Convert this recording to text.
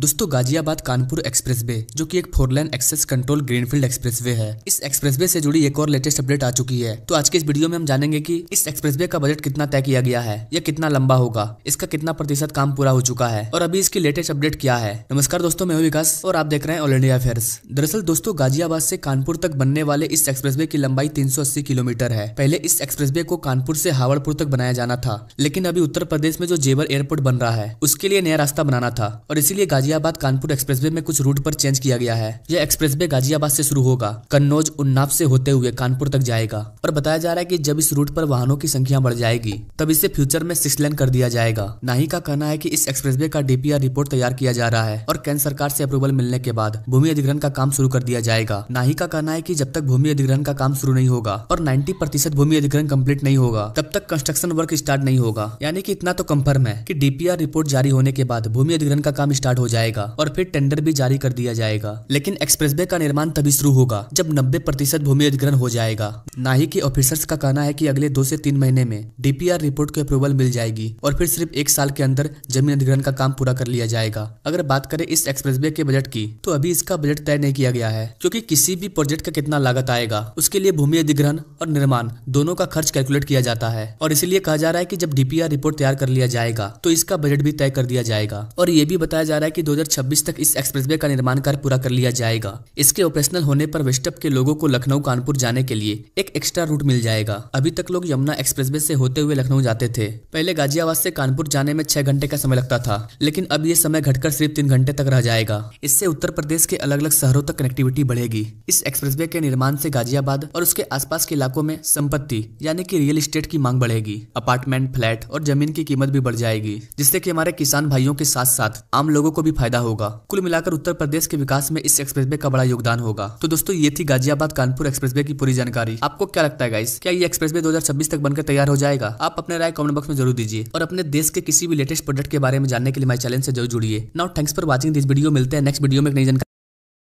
दोस्तों Ghaziabad Kanpur express way जो कि एक four lane access control greenfield expressway है इस एक्सप्रेस वे से जुड़ी एक और लेटेस्ट अपडेट आ चुकी है तो आज के इस वीडियो में हम जानेंगे कि इस एक्सप्रेस वे का बजट कितना तय किया गया है या कितना लंबा होगा इसका कितना प्रतिशत काम पूरा हो चुका है और अभी इसकी लेटेस्ट अपडेट क्या है नमस्कार दोस्तों मैं विकास और आप देख रहे हैं ऑल इंडिया अफेयर्स दरअसल दोस्तों गाजियाबाद से कानपुर तक बनने वाले इस एक्सप्रेस वे की लंबाई तीन किलोमीटर है पहले इस एक्सप्रेस वे को कानपुर से हावड़पुर तक बनाया जाना था लेकिन अभी उत्तर प्रदेश में जो जेवर एयरपोर्ट बन रहा है उसके लिए नया रास्ता बनाना था और इसीलिए गाजियाबाद कानपुर एक्सप्रेसवे में कुछ रूट पर चेंज किया गया है यह एक्सप्रेसवे गाजियाबाद से शुरू होगा कन्नौज उन्नाव से होते हुए कानपुर तक जाएगा और बताया जा रहा है कि जब इस रूट पर वाहनों की संख्या बढ़ जाएगी तब इसे फ्यूचर में सिक्स लेन कर दिया जाएगा नाही का कहना है की इस एक्सप्रेस का डीपीआर रिपोर्ट तैयार किया जा रहा है और केंद्र सरकार ऐसी अप्रूवल मिलने के बाद भूमि अधिग्रहण का काम शुरू कर दिया जाएगा नाही का कहना है की जब तक भूमि अधिग्रहण का काम शुरू नहीं होगा और नाइन्टी प्रतिशत भूमि अधिग्रहण कम्प्लीट नहीं होगा तब तक कंस्ट्रक्शन वर्क स्टार्ट नहीं होगा यानी की इतना तो कंफर्म है कि डीपीआर रिपोर्ट जारी होने के बाद भूमि अधिग्रहण का काम स्टार्ट हो जाए जाएगा और फिर टेंडर भी जारी कर दिया जाएगा लेकिन एक्सप्रेस का निर्माण तभी शुरू होगा जब नब्बे प्रतिशत भूमि अधिग्रहण हो जाएगा नाही के ऑफिसर्स का कहना है की अगले दो ऐसी तीन महीने में डीपीआर रिपोर्ट की अप्रूवल मिल जाएगी और फिर सिर्फ एक साल के अंदर जमीन अधिग्रहण का काम पूरा कर लिया जाएगा अगर बात करें इस एक्सप्रेस के बजट की तो अभी इसका बजट तय नहीं किया गया है क्योंकि किसी भी प्रोजेक्ट का कितना लागत आएगा उसके लिए भूमि अधिग्रहण और निर्माण दोनों का खर्च कैलकुलेट किया जाता है और इसलिए कहा जा रहा है कि जब डीपीआर रिपोर्ट तैयार कर लिया जाएगा तो इसका बजट भी तय कर दिया जाएगा और ये भी बताया जा रहा है कि 2026 तक इस एक्सप्रेसवे का निर्माण कार्य पूरा कर लिया जाएगा इसके ऑपरेशनल होने पर वेस्टअप के लोगों को लखनऊ कानपुर जाने के लिए एक एक्स्ट्रा रूट मिल जाएगा अभी तक लोग यमुना एक्सप्रेसवे से होते हुए लखनऊ जाते थे पहले गाजियाबाद से कानपुर जाने में छह घंटे का समय लगता था लेकिन अब ये समय घटकर सिर्फ तीन घंटे तक रह जाएगा इससे उत्तर प्रदेश के अलग अलग शहरों तक कनेक्टिविटी बढ़ेगी इस एक्सप्रेसवे के निर्माण से गाजियाबाद और उसके आसपास के इलाकों में संपत्ति यानी कि रियल स्टेट की मांग बढ़ेगी अपार्टमेंट फ्लैट और जमीन की कीमत भी बढ़ जाएगी जिससे कि हमारे किसान भाइयों के साथ साथ आम लोगों को भी फायदा होगा कुल मिलाकर उत्तर प्रदेश के विकास में इस एक्सप्रेस का बड़ा योगदान होगा तो दोस्तों ये थी गाजियाबाद कानपुर एक्सप्रेस की पूरी जानकारी आपको क्या लगता है गाइस क्या ये एक्सप्रेस वे तक बनकर तैयार हो जाएगा आप अपने राय कमेंट बॉक्स में जरूर दीजिए और अपने देश के किसी भी लेटेस्ट प्रोडक्ट के बारे में जानने के लिए माई चैनल से जरूर जुड़िए now thanks for watching this video मिलते हैं नेक्स्ट वीडियो में एक नई जानकारी